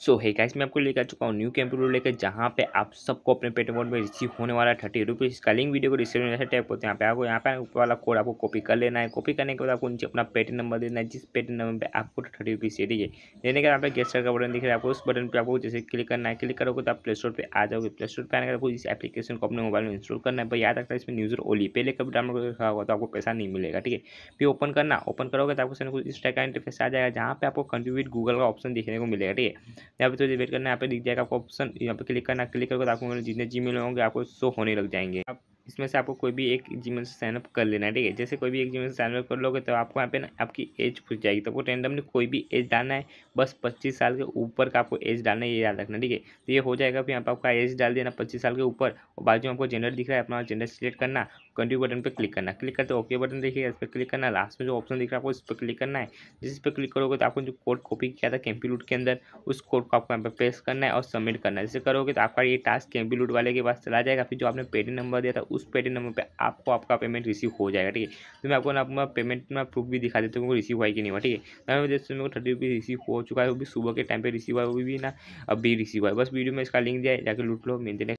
सो है गाइस मैं आपको लेकर चुका हूँ न्यू कंप्यूटर लेकर जहाँ पे आप सबको अपने पेट अकाउंट में रिसीव होने वाला है थर्टी रुपीज़ इसका लिंक वीडियो को डिस्क्रिप्शन में टैप होते हैं यहाँ पे आपको यहाँ पे ऊपर वाला कोड आपको कॉपी कर लेना है कॉपी करने के बाद आपको नीचे अपना पेट नंबर देना है जिस पेट नंबर पर आपको थर्टी रुपीज़ दे दीजिए देने के बाद पे गेस्टर का बटन दिख रहा है आपको उस बटन पर आपको जैसे क्लिक करना है क्लिक करोगे तो आप प्ले स्टोर पर आ जाओगे प्ले स्टोर पर आने के बाद इस एप्लीकेशन को अपने मोबाइल में इंस्टॉल करना है पर याद रखता है इसमें न्यूज़र ओली पहले कभी डाउनलोड रखा होगा तो आपको पैसा नहीं मिलेगा ठीक है फिर ओपन करना ओपन करोगे तो आपको कुछ इस टाइप का इंटरफेस आ जाएगा जहाँ पे आपको कंट्रीब्यूट गूगल का ऑप्शन देखने को मिलेगा ठीक है यहाँ पे थोड़ी तो वेट करना यहाँ पे दिख जाएगा आपको ऑप्शन यहाँ पे क्लिक करना क्लिक करके तो आपको जितने जी होंगे आपको शो होने लग जाएंगे आप इसमें से आपको कोई भी एक जीमेल से साइनअप कर लेना है ठीक है जैसे कोई भी एक जीमेल से साइनअप कर लोगे तो आपको यहाँ पे ना आपकी एज पूछ जाएगी तो आपको रेंडमली कोई भी एज डालना है बस पच्चीस साल के ऊपर का आपको एज डालना है ये याद रखना ठीक है तो ये हो जाएगा फिर यहाँ पर आपका एज डाल देना पच्चीस साल के ऊपर और बाद में आपको जेंडर दिख रहा है अपना जेंडर सिलेक्ट करना कंटिन्यू बटन पर क्लिक करना क्लिक करते ओके बटन देखिएगा इस पर क्लिक करना लास्ट में जो ऑप्शन दिख रहा है आपको इस पर क्लिक करना है जिस पर क्लिक करोगे तो आपको जो कोड कॉपी किया था कैंपी लूट के अंदर उस कोड को आपको यहाँ पर प्रेस करना है और सबमिट करना है जैसे करोगे तो आपका ये टास्क कैंपी लूट वाले के पास चला जाएगा फिर जो आपने पेडी नंबर दिया था उस पेटीएम नंबर पर आपको आपका पेमेंट रिसीव हो जाएगा ठीक है तो मैं आपको ना अपना पेमेंट में प्रूफ भी दिखा देता हूँ रिसीव हुआ कि नहीं हुआ ठीक है ना तो जैसे मेरे को थर्टी रुपीज़ रिसीव हो चुका है वो भी सुबह के टाइम पर रिसीव हुआ वो भी ना अभी रिसीव हुआ है बस वीडियो में इसका लिंक दिया जाकर लूट लो मिलते